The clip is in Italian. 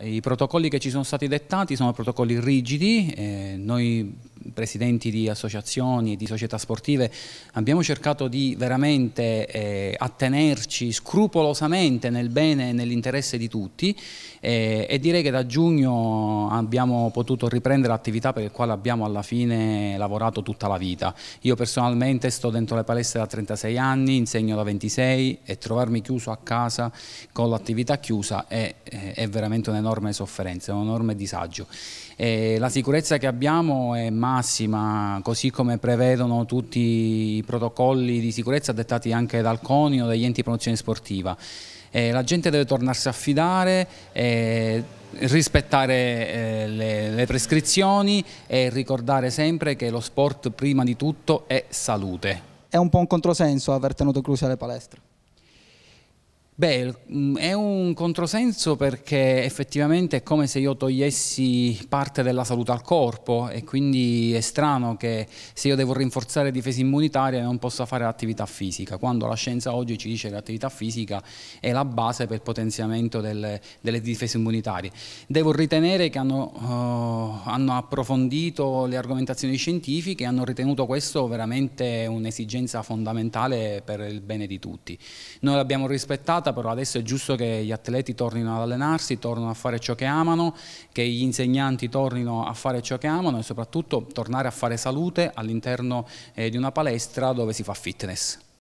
I protocolli che ci sono stati dettati sono protocolli rigidi, eh, noi presidenti di associazioni, e di società sportive, abbiamo cercato di veramente eh, attenerci scrupolosamente nel bene e nell'interesse di tutti eh, e direi che da giugno abbiamo potuto riprendere l'attività per la quale abbiamo alla fine lavorato tutta la vita. Io personalmente sto dentro le palestre da 36 anni, insegno da 26 e trovarmi chiuso a casa con l'attività chiusa è, è, veramente un'enorme sofferenza, un enorme disagio. Eh, la sicurezza che abbiamo è massima massima, così come prevedono tutti i protocolli di sicurezza dettati anche dal CONI o dagli enti di promozione sportiva. Eh, la gente deve tornarsi a fidare, eh, rispettare eh, le, le prescrizioni e ricordare sempre che lo sport prima di tutto è salute. È un po' un controsenso aver tenuto chiuse le palestre. Beh, mm, è un controsenso perché effettivamente è come se io togliessi parte della salute al corpo e quindi è strano che se io devo rinforzare difese immunitarie non possa fare attività fisica, quando la scienza oggi ci dice che l'attività fisica è la base per il potenziamento delle, delle difese immunitarie. Devo ritenere che hanno, uh, hanno approfondito le argomentazioni scientifiche e hanno ritenuto questo veramente un'esigenza fondamentale per il bene di tutti. Noi l'abbiamo rispettata passata, però adesso è giusto che gli atleti tornino ad allenarsi, tornino a fare ciò che amano, che gli insegnanti tornino a fare ciò che amano e soprattutto tornare a fare salute all'interno eh, di una palestra dove si fa fitness.